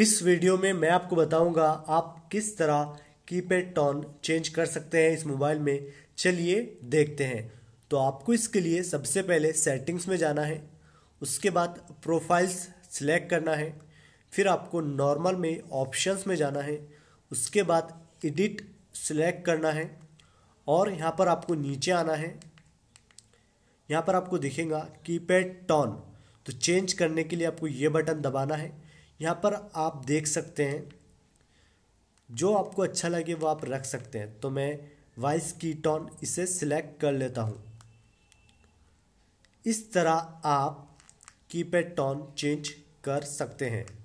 इस वीडियो में मैं आपको बताऊंगा आप किस तरह कीपैड टोन चेंज कर सकते हैं इस मोबाइल में चलिए देखते हैं तो आपको इसके लिए सबसे पहले सेटिंग्स में जाना है उसके बाद प्रोफाइल्स सिलेक्ट करना है फिर आपको नॉर्मल में ऑप्शंस में जाना है उसके बाद एडिट सिलेक्ट करना है और यहाँ पर आपको नीचे आना है यहाँ पर आपको दिखेगा कीपैड टॉन तो चेंज करने के लिए आपको ये बटन दबाना है यहाँ पर आप देख सकते हैं जो आपको अच्छा लगे वो आप रख सकते हैं तो मैं वाइस कीटोन इसे सिलेक्ट कर लेता हूँ इस तरह आप कीपैड टॉन चेंज कर सकते हैं